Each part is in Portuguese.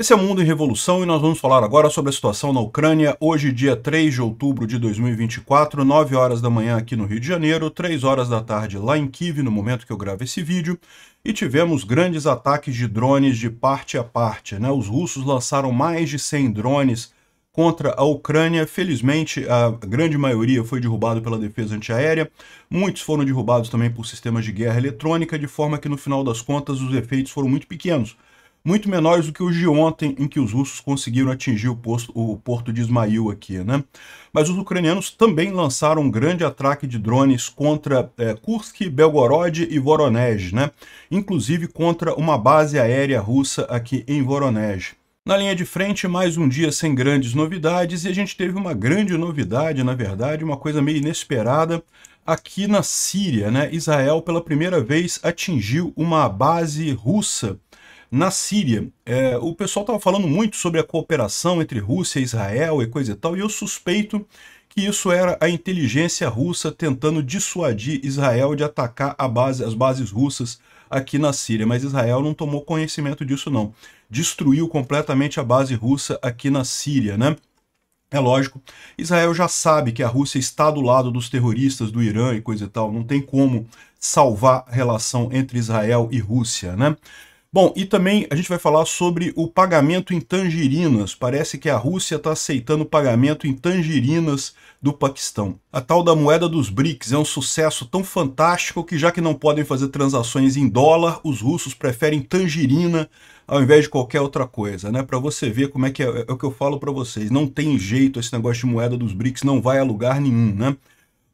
Esse é o Mundo em Revolução e nós vamos falar agora sobre a situação na Ucrânia, hoje, dia 3 de outubro de 2024, 9 horas da manhã aqui no Rio de Janeiro, 3 horas da tarde lá em Kiev, no momento que eu gravo esse vídeo, e tivemos grandes ataques de drones de parte a parte. Né? Os russos lançaram mais de 100 drones contra a Ucrânia. Felizmente, a grande maioria foi derrubado pela defesa antiaérea. Muitos foram derrubados também por sistemas de guerra eletrônica, de forma que no final das contas os efeitos foram muito pequenos muito menores do que os de ontem, em que os russos conseguiram atingir o, posto, o porto de Ismail aqui, né? Mas os ucranianos também lançaram um grande ataque de drones contra é, Kursk, Belgorod e Voronezh, né? Inclusive contra uma base aérea russa aqui em Voronezh. Na linha de frente, mais um dia sem grandes novidades, e a gente teve uma grande novidade, na verdade, uma coisa meio inesperada, aqui na Síria, né? Israel, pela primeira vez, atingiu uma base russa na Síria. É, o pessoal estava falando muito sobre a cooperação entre Rússia e Israel e coisa e tal, e eu suspeito que isso era a inteligência russa tentando dissuadir Israel de atacar base, as bases russas aqui na Síria, mas Israel não tomou conhecimento disso não. Destruiu completamente a base russa aqui na Síria, né? É lógico, Israel já sabe que a Rússia está do lado dos terroristas do Irã e coisa e tal, não tem como salvar a relação entre Israel e Rússia, né? Bom, e também a gente vai falar sobre o pagamento em tangerinas. Parece que a Rússia está aceitando pagamento em tangerinas do Paquistão. A tal da moeda dos BRICS é um sucesso tão fantástico que, já que não podem fazer transações em dólar, os russos preferem tangerina ao invés de qualquer outra coisa, né? Para você ver como é que é, é o que eu falo para vocês. Não tem jeito esse negócio de moeda dos BRICS, não vai a lugar nenhum, né?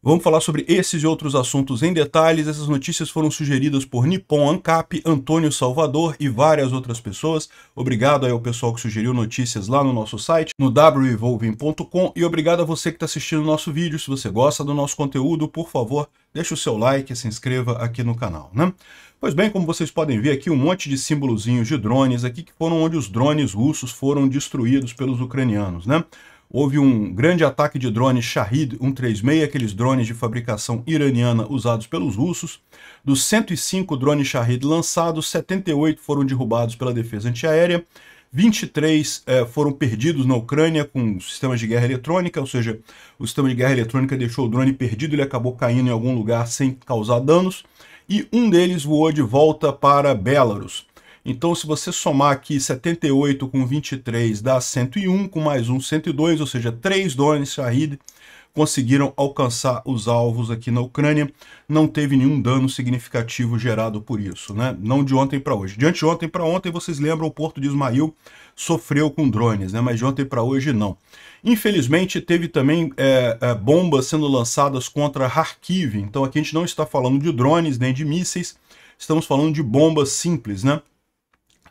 Vamos falar sobre esses e outros assuntos em detalhes. Essas notícias foram sugeridas por Nippon Ancap, Antônio Salvador e várias outras pessoas. Obrigado aí ao pessoal que sugeriu notícias lá no nosso site, no wevolving.com e obrigado a você que está assistindo o nosso vídeo. Se você gosta do nosso conteúdo, por favor, deixe o seu like e se inscreva aqui no canal, né? Pois bem, como vocês podem ver aqui, um monte de símbolozinhos de drones aqui que foram onde os drones russos foram destruídos pelos ucranianos, né? Houve um grande ataque de drones Shahid 136, aqueles drones de fabricação iraniana usados pelos russos. Dos 105 drones Shahid lançados, 78 foram derrubados pela defesa antiaérea, 23 eh, foram perdidos na Ucrânia com sistemas de guerra eletrônica, ou seja, o sistema de guerra eletrônica deixou o drone perdido, ele acabou caindo em algum lugar sem causar danos, e um deles voou de volta para Belarus. Então, se você somar aqui 78 com 23 dá 101, com mais um 102, ou seja, três drones Shahid conseguiram alcançar os alvos aqui na Ucrânia. Não teve nenhum dano significativo gerado por isso, né? Não de ontem para hoje. De anteontem para ontem, vocês lembram, o porto de Ismail sofreu com drones, né? Mas de ontem para hoje, não. Infelizmente, teve também é, é, bombas sendo lançadas contra Kharkiv. Então, aqui a gente não está falando de drones nem de mísseis. Estamos falando de bombas simples, né?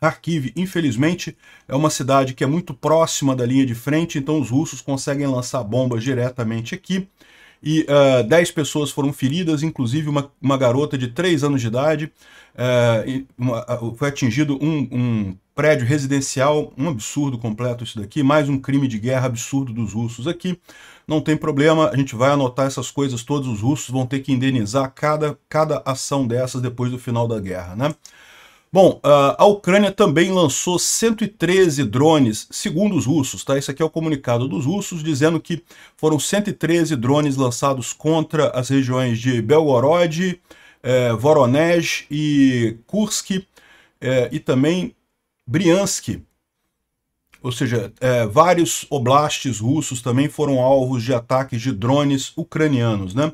Kharkiv, infelizmente, é uma cidade que é muito próxima da linha de frente, então os russos conseguem lançar bombas diretamente aqui. E uh, eh, 10 pessoas foram feridas, inclusive uma, uma garota de 3 anos de idade. Uh, uma, uh, foi atingido um, um prédio residencial, um absurdo completo isso daqui, mais um crime de guerra absurdo dos russos aqui. Não tem problema, a gente vai anotar essas coisas, todos os russos vão ter que indenizar cada, cada ação dessas depois do final da guerra, né? Bom, ah, a Ucrânia também lançou 113 drones, segundo os russos, tá? Isso aqui é o comunicado dos russos, dizendo que foram 113 drones lançados contra as regiões de Belgorod, eh, Voronezh e Kursk, eh, e também Briansk. Ou seja, eh, vários oblastes russos também foram alvos de ataques de drones ucranianos, né?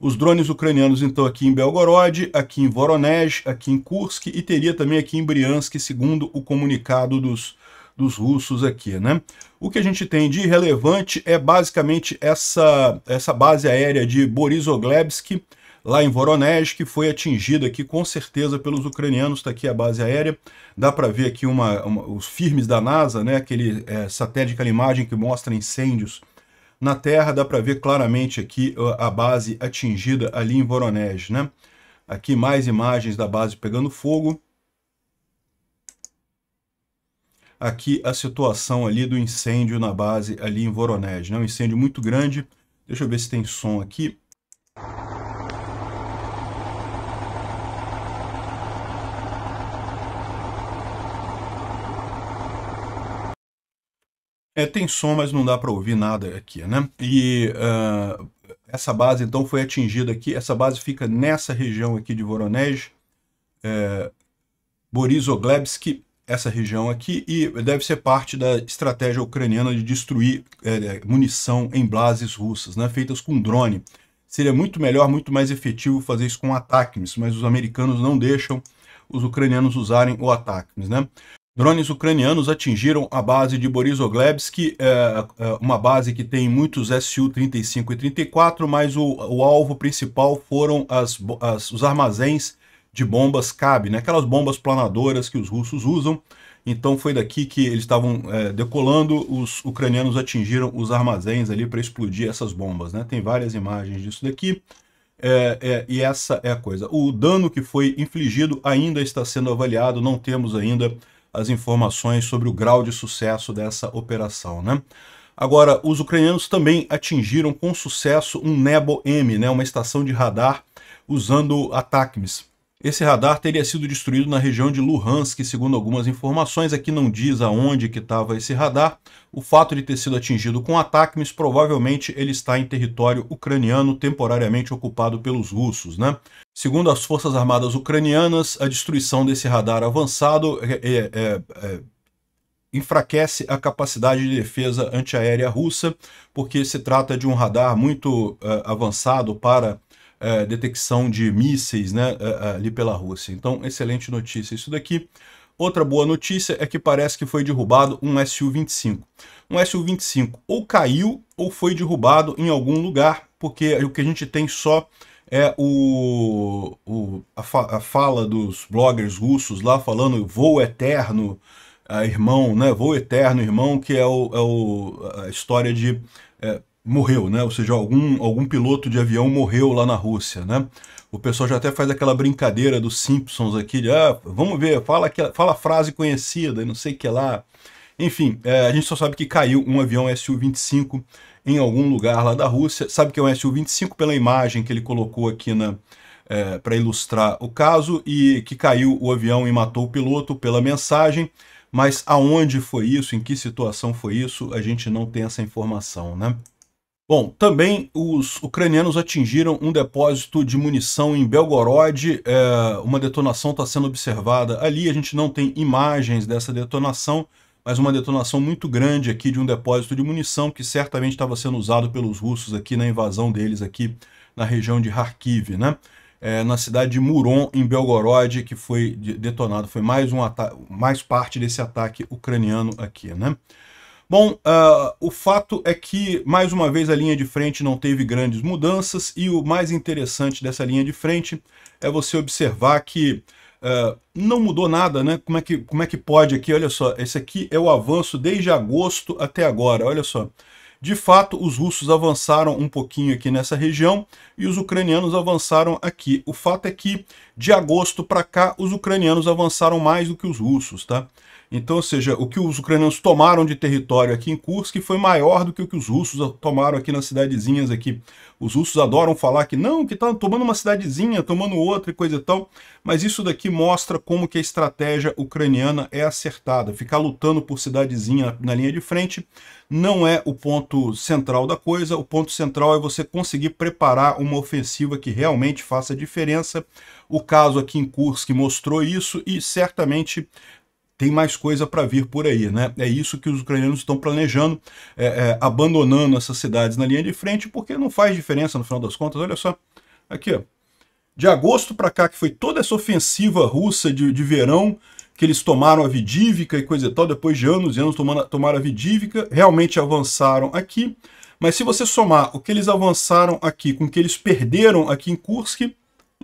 os drones ucranianos, então, aqui em Belgorod, aqui em Voronezh, aqui em Kursk e teria também aqui em Briansk, segundo o comunicado dos, dos russos aqui, né? O que a gente tem de relevante é basicamente essa, essa base aérea de Borisoglebsk, lá em Voronezh, que foi atingida aqui com certeza pelos ucranianos, está aqui a base aérea, dá para ver aqui uma, uma, os firmes da NASA, né, aquele é, satélite, aquela imagem que mostra incêndios na Terra dá para ver claramente aqui a base atingida ali em Voronezh, né? Aqui mais imagens da base pegando fogo. Aqui a situação ali do incêndio na base ali em Voronezh, né? Um incêndio muito grande. Deixa eu ver se tem som aqui. É, tem som, mas não dá para ouvir nada aqui, né? E uh, essa base, então, foi atingida aqui. Essa base fica nessa região aqui de Voronezh, é, Borisoglebsk, essa região aqui, e deve ser parte da estratégia ucraniana de destruir é, é, munição em bases russas, né? Feitas com drone. Seria muito melhor, muito mais efetivo fazer isso com ataques, mas os americanos não deixam os ucranianos usarem o ataques, né? Drones ucranianos atingiram a base de Borisoglebsk, é, é, uma base que tem muitos Su-35 e 34, mas o, o alvo principal foram as, as, os armazéns de bombas CAB, né? aquelas bombas planadoras que os russos usam. Então foi daqui que eles estavam é, decolando, os ucranianos atingiram os armazéns ali para explodir essas bombas. Né? Tem várias imagens disso daqui. É, é, e essa é a coisa. O dano que foi infligido ainda está sendo avaliado, não temos ainda as informações sobre o grau de sucesso dessa operação. Né? Agora, os ucranianos também atingiram com sucesso um Nebo-M, né, uma estação de radar usando ataques. Esse radar teria sido destruído na região de Luhansk, segundo algumas informações, aqui não diz aonde que estava esse radar. O fato de ter sido atingido com ataques provavelmente ele está em território ucraniano temporariamente ocupado pelos russos, né? Segundo as forças armadas ucranianas, a destruição desse radar avançado é, é, é, é enfraquece a capacidade de defesa antiaérea russa, porque se trata de um radar muito é, avançado para é, detecção de mísseis né, é, é, ali pela Rússia. Então, excelente notícia isso daqui. Outra boa notícia é que parece que foi derrubado um Su-25. Um Su-25 ou caiu ou foi derrubado em algum lugar, porque o que a gente tem só é o, o a, fa, a, fala dos bloggers russos lá falando voo eterno, irmão, né? Voo eterno, irmão, que é, o, é o a história de é, morreu, né? Ou seja, algum, algum piloto de avião morreu lá na Rússia, né? O pessoal já até faz aquela brincadeira dos Simpsons aqui, de, ah, vamos ver, fala, que, fala a frase conhecida e não sei o que lá. Enfim, é, a gente só sabe que caiu um avião Su-25 em algum lugar lá da Rússia. Sabe que é um Su-25 pela imagem que ele colocou aqui na, é, para ilustrar o caso e que caiu o avião e matou o piloto pela mensagem, mas aonde foi isso, em que situação foi isso, a gente não tem essa informação, né? Bom, também os ucranianos atingiram um depósito de munição em Belgorod, é, uma detonação está sendo observada ali, a gente não tem imagens dessa detonação, mas uma detonação muito grande aqui de um depósito de munição que certamente estava sendo usado pelos russos aqui na invasão deles aqui na região de Kharkiv, né? É, na cidade de Muron, em Belgorod, que foi detonado, foi mais, um mais parte desse ataque ucraniano aqui, né? Bom, uh, o fato é que, mais uma vez, a linha de frente não teve grandes mudanças e o mais interessante dessa linha de frente é você observar que uh, não mudou nada, né? Como é, que, como é que pode aqui? Olha só, esse aqui é o avanço desde agosto até agora, olha só. De fato, os russos avançaram um pouquinho aqui nessa região e os ucranianos avançaram aqui. O fato é que, de agosto para cá, os ucranianos avançaram mais do que os russos, tá? Então, ou seja, o que os ucranianos tomaram de território aqui em Kursk foi maior do que o que os russos tomaram aqui nas cidadezinhas aqui. Os russos adoram falar que não, que estão tá tomando uma cidadezinha, tomando outra e coisa e tal, mas isso daqui mostra como que a estratégia ucraniana é acertada. Ficar lutando por cidadezinha na linha de frente não é o ponto central da coisa, o ponto central é você conseguir preparar uma ofensiva que realmente faça diferença. O caso aqui em Kursk mostrou isso e certamente tem mais coisa para vir por aí. Né? É isso que os ucranianos estão planejando, é, é, abandonando essas cidades na linha de frente, porque não faz diferença no final das contas. Olha só, aqui, ó. de agosto para cá, que foi toda essa ofensiva russa de, de verão, que eles tomaram a Vidívica e coisa e tal, depois de anos e anos tomando, tomaram a Vidívica, realmente avançaram aqui. Mas se você somar o que eles avançaram aqui com o que eles perderam aqui em Kursk,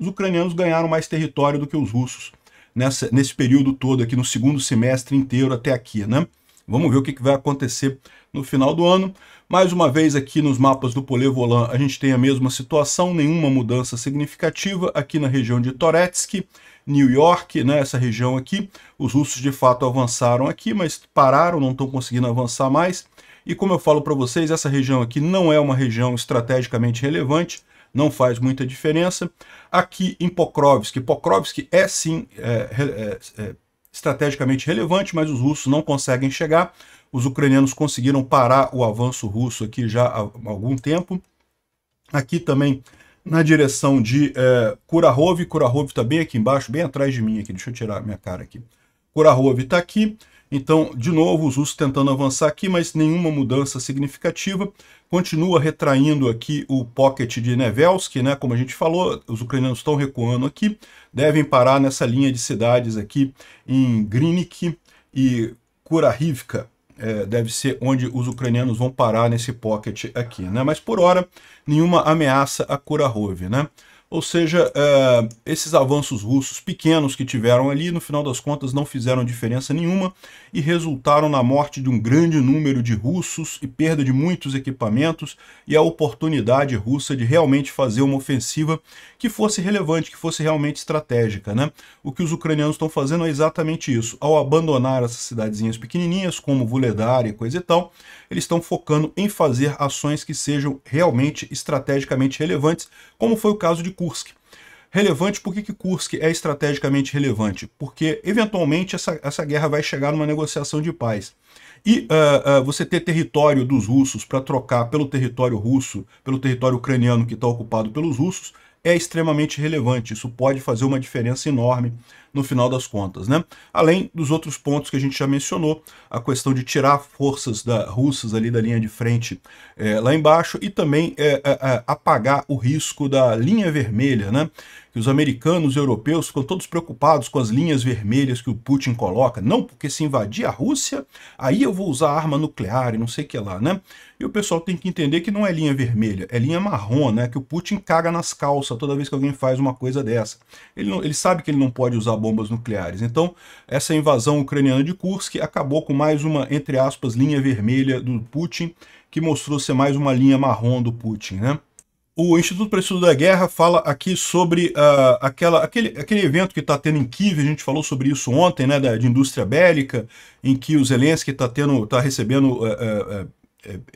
os ucranianos ganharam mais território do que os russos nessa, nesse período todo aqui, no segundo semestre inteiro até aqui, né? Vamos ver o que, que vai acontecer no final do ano. Mais uma vez aqui nos mapas do Polevolan a gente tem a mesma situação, nenhuma mudança significativa aqui na região de Toretsk, New York, né, essa região aqui. Os russos de fato avançaram aqui, mas pararam, não estão conseguindo avançar mais. E como eu falo para vocês, essa região aqui não é uma região estrategicamente relevante, não faz muita diferença. Aqui em Pokrovsk, Pokrovsk é sim é, é, é, estrategicamente relevante, mas os russos não conseguem chegar. Os ucranianos conseguiram parar o avanço russo aqui já há algum tempo. Aqui também na direção de é, Kurahov. Kurahov está bem aqui embaixo, bem atrás de mim aqui. Deixa eu tirar minha cara aqui. Kurahov está aqui. Então, de novo, os russos tentando avançar aqui, mas nenhuma mudança significativa continua retraindo aqui o pocket de Nevelsky, né? Como a gente falou, os ucranianos estão recuando aqui, devem parar nessa linha de cidades aqui em Grinik e Kurahivka. É, deve ser onde os ucranianos vão parar nesse pocket aqui, né? Mas por hora, nenhuma ameaça a Kurahov, né? Ou seja, uh, esses avanços russos pequenos que tiveram ali, no final das contas, não fizeram diferença nenhuma e resultaram na morte de um grande número de russos e perda de muitos equipamentos e a oportunidade russa de realmente fazer uma ofensiva que fosse relevante, que fosse realmente estratégica. Né? O que os ucranianos estão fazendo é exatamente isso. Ao abandonar essas cidadezinhas pequenininhas, como Vuledar e coisa e tal, eles estão focando em fazer ações que sejam realmente estrategicamente relevantes, como foi o caso de Kursk. Relevante, por que, que Kursk é estrategicamente relevante? Porque, eventualmente, essa, essa guerra vai chegar numa negociação de paz. E uh, uh, você ter território dos russos para trocar pelo território russo, pelo território ucraniano que está ocupado pelos russos, é extremamente relevante. Isso pode fazer uma diferença enorme no final das contas. Né? Além dos outros pontos que a gente já mencionou, a questão de tirar forças da, russas ali da linha de frente é, lá embaixo e também é, é, apagar o risco da linha vermelha. Né? que os americanos e europeus ficam todos preocupados com as linhas vermelhas que o Putin coloca. Não, porque se invadir a Rússia, aí eu vou usar arma nuclear e não sei o que lá, né? E o pessoal tem que entender que não é linha vermelha, é linha marrom, né? Que o Putin caga nas calças toda vez que alguém faz uma coisa dessa. Ele, não, ele sabe que ele não pode usar bombas nucleares. Então, essa invasão ucraniana de Kursk acabou com mais uma, entre aspas, linha vermelha do Putin, que mostrou ser mais uma linha marrom do Putin, né? o Instituto para Estudo da Guerra fala aqui sobre uh, aquela, aquele, aquele evento que está tendo em Kiev, a gente falou sobre isso ontem, né, da, de indústria bélica, em que o Zelensky está tá recebendo uh,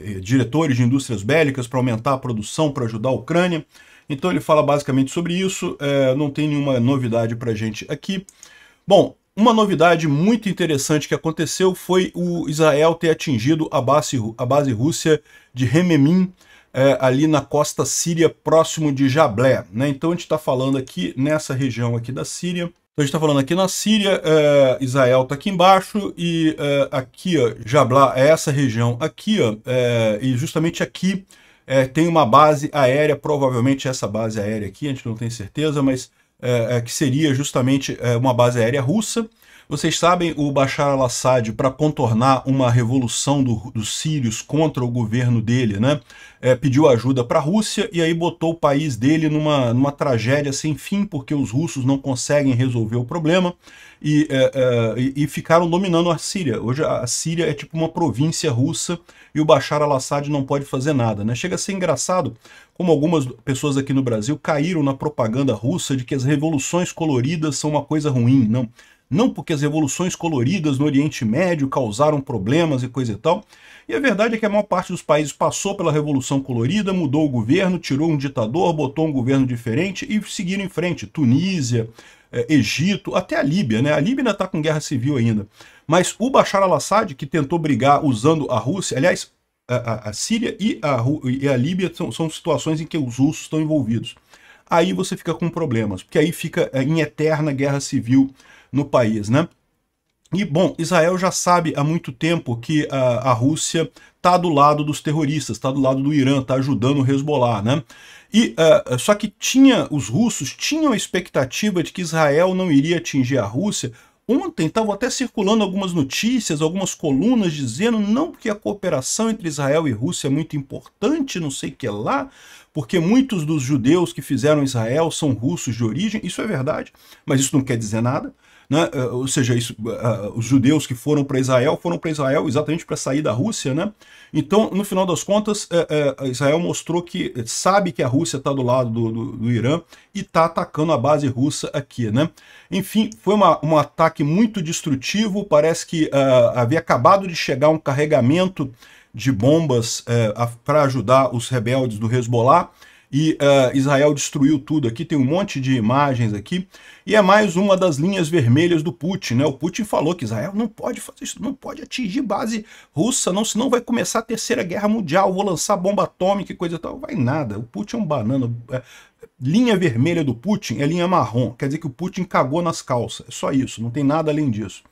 uh, diretores de indústrias bélicas para aumentar a produção, para ajudar a Ucrânia. Então ele fala basicamente sobre isso, não tem nenhuma novidade para a gente aqui. Bom, uma novidade muito interessante que aconteceu foi o Israel ter atingido a base, a base russa de Rememim, é, ali na costa síria, próximo de Jablé. Né? Então a gente está falando aqui nessa região aqui da Síria. Então a gente está falando aqui na Síria, é, Israel está aqui embaixo e é, aqui, ó, Jablá é essa região aqui, ó, é, e justamente aqui é, tem uma base aérea, provavelmente essa base aérea aqui, a gente não tem certeza, mas é, que seria justamente uma base aérea russa. Vocês sabem, o Bashar al-Assad, para contornar uma revolução do, dos sírios contra o governo dele, né, é, pediu ajuda para a Rússia e aí botou o país dele numa, numa tragédia sem fim, porque os russos não conseguem resolver o problema e, é, é, e ficaram dominando a Síria. Hoje a Síria é tipo uma província russa e o Bashar al-Assad não pode fazer nada. Né? Chega a ser engraçado como algumas pessoas aqui no Brasil caíram na propaganda russa de que as revoluções coloridas são uma coisa ruim. Não não porque as revoluções coloridas no Oriente Médio causaram problemas e coisa e tal. E a verdade é que a maior parte dos países passou pela Revolução Colorida, mudou o governo, tirou um ditador, botou um governo diferente e seguiram em frente. Tunísia, eh, Egito, até a Líbia, né? A Líbia ainda está com guerra civil ainda. Mas o Bashar al-Assad, que tentou brigar usando a Rússia, aliás, a, a, a Síria e a, e a Líbia são, são situações em que os russos estão envolvidos. Aí você fica com problemas, porque aí fica eh, em eterna guerra civil no país, né? E, bom, Israel já sabe há muito tempo que a, a Rússia está do lado dos terroristas, está do lado do Irã, está ajudando o Hezbollah, né? E, uh, só que tinha, os russos tinham a expectativa de que Israel não iria atingir a Rússia. Ontem estavam até circulando algumas notícias, algumas colunas dizendo não porque a cooperação entre Israel e Rússia é muito importante, não sei o que lá, porque muitos dos judeus que fizeram Israel são russos de origem, isso é verdade, mas isso não quer dizer nada. Né? É, ou seja, isso, é, é, os judeus que foram para Israel foram para Israel exatamente para sair da Rússia. Né? Então, no final das contas, Israel mostrou que sabe que a Rússia está do lado do, do, do Irã e está atacando a base russa aqui. Né? Enfim, foi uma, um ataque muito destrutivo. Parece que uh, havia acabado de chegar um carregamento de bombas uh, para ajudar os rebeldes do Hezbollah e uh, Israel destruiu tudo. Aqui tem um monte de imagens aqui. E é mais uma das linhas vermelhas do Putin. Né? O Putin falou que Israel não pode fazer isso, não pode atingir base russa, não, senão vai começar a Terceira Guerra Mundial, vou lançar bomba atômica e coisa e tal. Vai nada, o Putin é um banana. É, linha vermelha do Putin é linha marrom, quer dizer que o Putin cagou nas calças. É só isso, não tem nada além disso.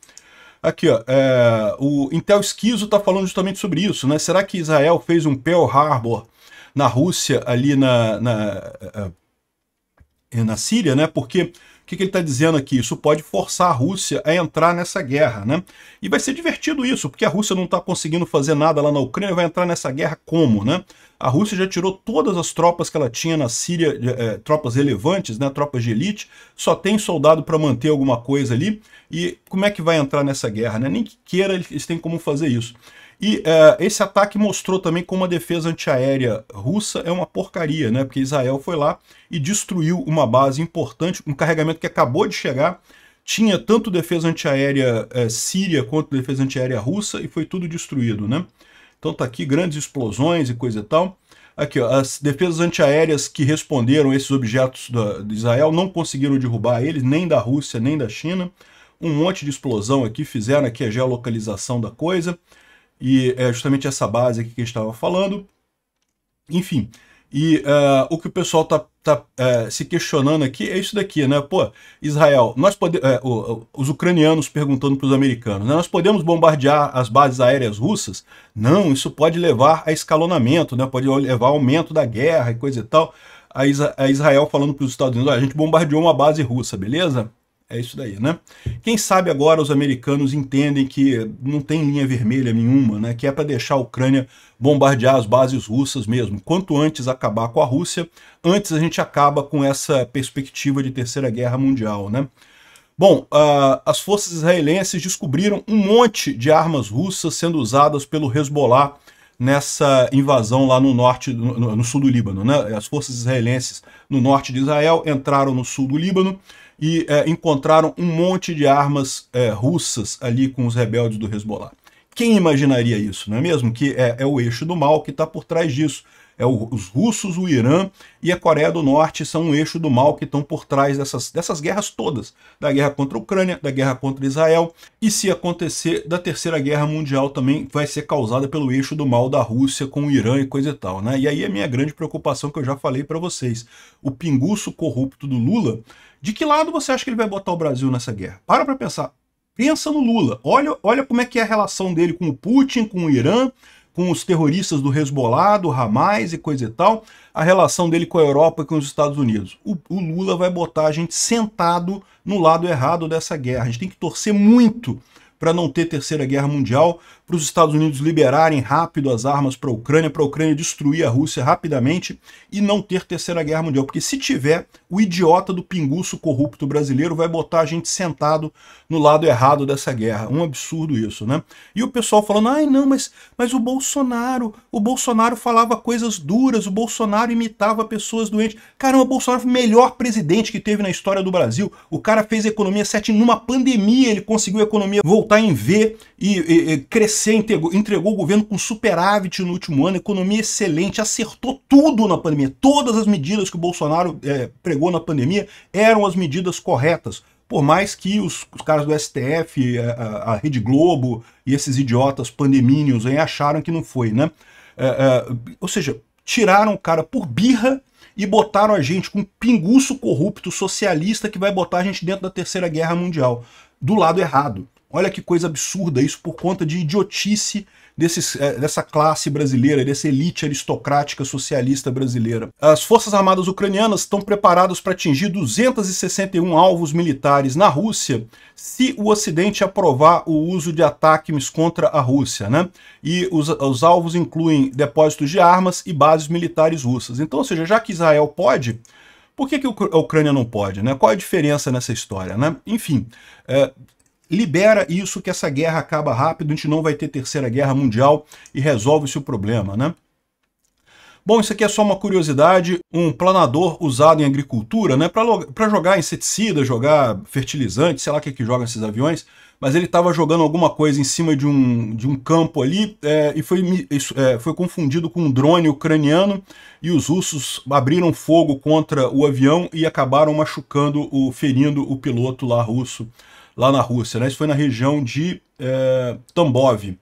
Aqui, ó, é, o Intel Esquizo está falando justamente sobre isso, né? Será que Israel fez um Pearl Harbor na Rússia, ali na, na, eh, eh, na Síria, né? Porque o que, que ele está dizendo aqui? Isso pode forçar a Rússia a entrar nessa guerra, né? E vai ser divertido isso, porque a Rússia não está conseguindo fazer nada lá na Ucrânia, vai entrar nessa guerra como, né? A Rússia já tirou todas as tropas que ela tinha na Síria, é, tropas relevantes, né? Tropas de elite, só tem soldado para manter alguma coisa ali. E como é que vai entrar nessa guerra, né? Nem que queira eles têm como fazer isso. E uh, esse ataque mostrou também como a defesa antiaérea russa é uma porcaria, né? Porque Israel foi lá e destruiu uma base importante, um carregamento que acabou de chegar. Tinha tanto defesa antiaérea uh, síria quanto defesa antiaérea russa e foi tudo destruído, né? Então tá aqui grandes explosões e coisa e tal. Aqui, ó, as defesas antiaéreas que responderam esses objetos da, de Israel não conseguiram derrubar eles, nem da Rússia, nem da China. Um monte de explosão aqui, fizeram aqui a geolocalização da coisa. E é justamente essa base aqui que a gente estava falando. Enfim, e uh, o que o pessoal está tá, uh, se questionando aqui é isso daqui, né? Pô, Israel, nós pode, uh, os ucranianos perguntando para os americanos, né? nós podemos bombardear as bases aéreas russas? Não, isso pode levar a escalonamento, né? pode levar a aumento da guerra e coisa e tal. A, Israel falando para os Estados Unidos, a gente bombardeou uma base russa, beleza? É isso daí, né? Quem sabe agora os americanos entendem que não tem linha vermelha nenhuma, né? Que é para deixar a Ucrânia bombardear as bases russas mesmo. Quanto antes acabar com a Rússia, antes a gente acaba com essa perspectiva de terceira guerra mundial, né? Bom, uh, as forças israelenses descobriram um monte de armas russas sendo usadas pelo Hezbollah nessa invasão lá no norte, no, no, sul do Líbano. Né? As forças israelenses no norte de Israel entraram no sul do Líbano e é, encontraram um monte de armas é, russas ali com os rebeldes do Hezbollah. Quem imaginaria isso, não é mesmo? Que é, é o eixo do mal que está por trás disso. É o, os russos, o Irã e a Coreia do Norte são um eixo do mal que estão por trás dessas, dessas guerras todas. Da guerra contra a Ucrânia, da guerra contra Israel. E se acontecer, da Terceira Guerra Mundial também vai ser causada pelo eixo do mal da Rússia com o Irã e coisa e tal. Né? E aí é a minha grande preocupação que eu já falei para vocês. O pinguço corrupto do Lula de que lado você acha que ele vai botar o Brasil nessa guerra? Para para pensar. Pensa no Lula. Olha, olha como é que é a relação dele com o Putin, com o Irã, com os terroristas do Hezbollah, do Hamas e coisa e tal. A relação dele com a Europa e com os Estados Unidos. O, o Lula vai botar a gente sentado no lado errado dessa guerra. A gente tem que torcer muito para não ter terceira guerra mundial, para os Estados Unidos liberarem rápido as armas para a Ucrânia, para a Ucrânia destruir a Rússia rapidamente e não ter terceira guerra mundial. Porque se tiver, o idiota do pinguço corrupto brasileiro vai botar a gente sentado no lado errado dessa guerra. Um absurdo isso, né? E o pessoal falando, ai não, mas, mas o Bolsonaro, o Bolsonaro falava coisas duras, o Bolsonaro imitava pessoas doentes. Caramba, o Bolsonaro foi o melhor presidente que teve na história do Brasil. O cara fez economia 7 numa pandemia, ele conseguiu a economia voltar em V e, e, e crescer, entregou, entregou o governo com superávit no último ano, economia excelente, acertou tudo na pandemia. Todas as medidas que o Bolsonaro é, pregou na pandemia eram as medidas corretas. Por mais que os, os caras do STF, a, a, Rede Globo e esses idiotas pandemínios aí acharam que não foi, né? É, é, ou seja, tiraram o cara por birra e botaram a gente com um pinguço corrupto socialista que vai botar a gente dentro da Terceira Guerra Mundial. Do lado errado. Olha que coisa absurda isso por conta de idiotice desses, é, dessa classe brasileira, dessa elite aristocrática socialista brasileira. As Forças Armadas Ucranianas estão preparadas para atingir 261 alvos militares na Rússia se o Ocidente aprovar o uso de ataques contra a Rússia. Né? E os, os alvos incluem depósitos de armas e bases militares russas. Então, ou seja, já que Israel pode, por que, que a Ucrânia não pode? Né? Qual a diferença nessa história? Né? Enfim, é, libera isso que essa guerra acaba rápido, a gente não vai ter terceira guerra mundial e resolve-se o problema, né? Bom, isso aqui é só uma curiosidade, um planador usado em agricultura, né, para jogar inseticida, jogar fertilizante, sei lá o que é que joga esses aviões, mas ele estava jogando alguma coisa em cima de um, de um campo ali é, e foi, é, foi confundido com um drone ucraniano e os russos abriram fogo contra o avião e acabaram machucando, o, ferindo o piloto lá russo lá na Rússia, né? Isso foi na região de é, Tambov.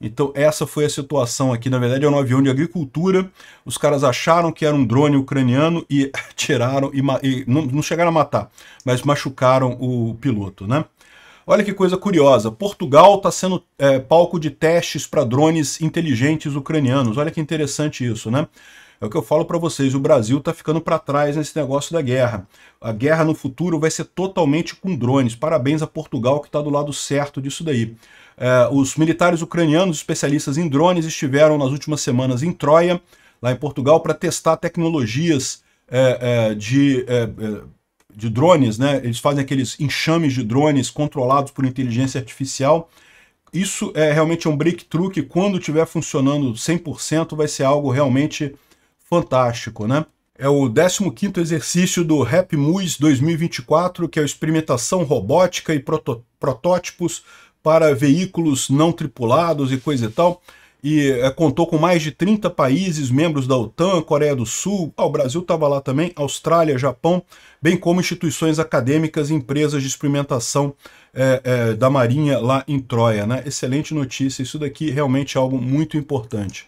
Então essa foi a situação aqui, na verdade é um avião de agricultura, os caras acharam que era um drone ucraniano e tiraram, e, e não, não chegaram a matar, mas machucaram o piloto, né? Olha que coisa curiosa, Portugal está sendo é, palco de testes para drones inteligentes ucranianos, olha que interessante isso, né? É o que eu falo para vocês, o Brasil está ficando para trás nesse negócio da guerra. A guerra no futuro vai ser totalmente com drones. Parabéns a Portugal que está do lado certo disso daí. É, os militares ucranianos especialistas em drones estiveram nas últimas semanas em Troia, lá em Portugal, para testar tecnologias é, é, de é, é, de drones, né? Eles fazem aqueles enxames de drones controlados por inteligência artificial. Isso é realmente um breakthrough que quando estiver funcionando 100% vai ser algo realmente fantástico, né? É o 15º exercício do Rap 2024, que é a experimentação robótica e proto protótipos para veículos não tripulados e coisa e tal. E é, contou com mais de 30 países, membros da OTAN, Coreia do Sul, ah, o Brasil estava lá também, Austrália, Japão, bem como instituições acadêmicas e empresas de experimentação é, é, da Marinha lá em Troia. Né? Excelente notícia, isso daqui realmente é algo muito importante.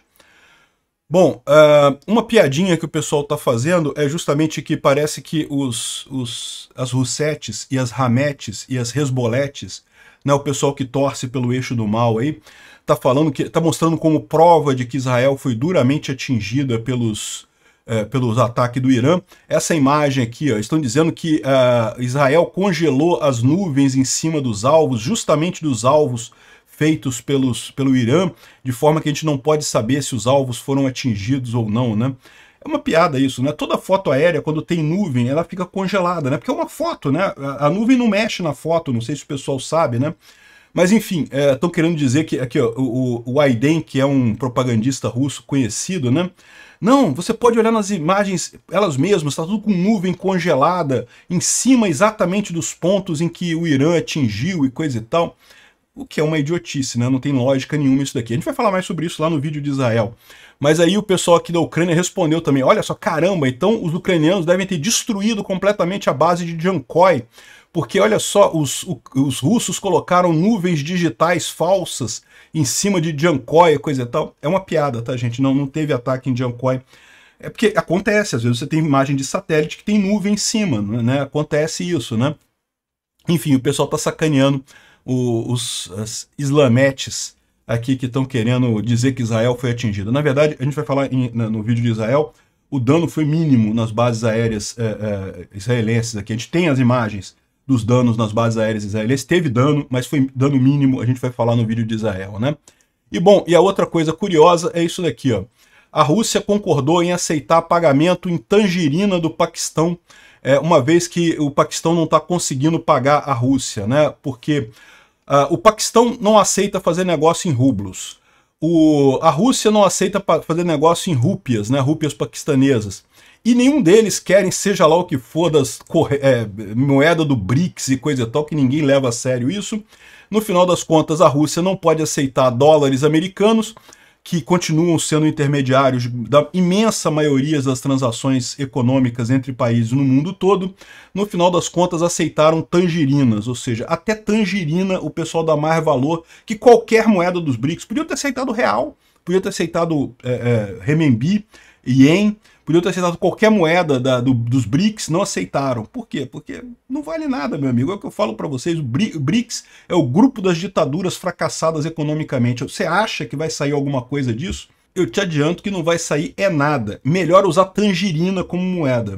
Bom, uh, uma piadinha que o pessoal está fazendo é justamente que parece que os, os, as russetes e as rametes e as resboletes, né, o pessoal que torce pelo eixo do mal aí, tá falando que está mostrando como prova de que Israel foi duramente atingida pelos eh, pelos ataques do Irã. Essa imagem aqui, ó, estão dizendo que uh, Israel congelou as nuvens em cima dos alvos, justamente dos alvos feitos pelos, pelo Irã, de forma que a gente não pode saber se os alvos foram atingidos ou não, né? É uma piada isso, né? Toda foto aérea, quando tem nuvem, ela fica congelada, né? Porque é uma foto, né? A, nuvem não mexe na foto, não sei se o pessoal sabe, né? Mas enfim, estão é, querendo dizer que aqui, ó, o, o Aiden, que é um propagandista russo conhecido, né? Não, você pode olhar nas imagens elas mesmas, está tudo com nuvem congelada, em cima exatamente dos pontos em que o Irã atingiu e coisa e tal o que é uma idiotice, né? Não tem lógica nenhuma isso daqui. A gente vai falar mais sobre isso lá no vídeo de Israel. Mas aí o pessoal aqui da Ucrânia respondeu também, olha só, caramba, então os ucranianos devem ter destruído completamente a base de Jankoi, porque olha só, os, os russos colocaram nuvens digitais falsas em cima de Jankoi, coisa e tal. É uma piada, tá, gente? Não, não teve ataque em Jankoi. É porque acontece, às vezes você tem imagem de satélite que tem nuvem em cima, né? Acontece isso, né? Enfim, o pessoal tá sacaneando o, os as islametes aqui que estão querendo dizer que Israel foi atingido. Na verdade, a gente vai falar em, no vídeo de Israel, o dano foi mínimo nas bases aéreas é, é, israelenses aqui. A gente tem as imagens dos danos nas bases aéreas israelenses. Teve dano, mas foi dano mínimo, a gente vai falar no vídeo de Israel, né? E bom, e a outra coisa curiosa é isso daqui, ó. A Rússia concordou em aceitar pagamento em tangerina do Paquistão, é, uma vez que o Paquistão não está conseguindo pagar a Rússia, né? Porque Uh, o Paquistão não aceita fazer negócio em rublos. O, a Rússia não aceita fazer negócio em rúpias, né, rúpias paquistanesas. E nenhum deles querem, seja lá o que for, das é, moeda do BRICS e coisa e tal, que ninguém leva a sério isso. No final das contas, a Rússia não pode aceitar dólares americanos, que continuam sendo intermediários da imensa maioria das transações econômicas entre países no mundo todo, no final das contas aceitaram tangerinas, ou seja, até tangerina o pessoal dá mais valor que qualquer moeda dos BRICS. Podia ter aceitado real, podia ter aceitado é, é, renminbi, Podiam ter aceitado qualquer moeda da, do, dos BRICS, não aceitaram. Por quê? Porque não vale nada, meu amigo. É o que eu falo para vocês. O BRICS é o grupo das ditaduras fracassadas economicamente. Você acha que vai sair alguma coisa disso? Eu te adianto que não vai sair é nada. Melhor usar tangerina como moeda.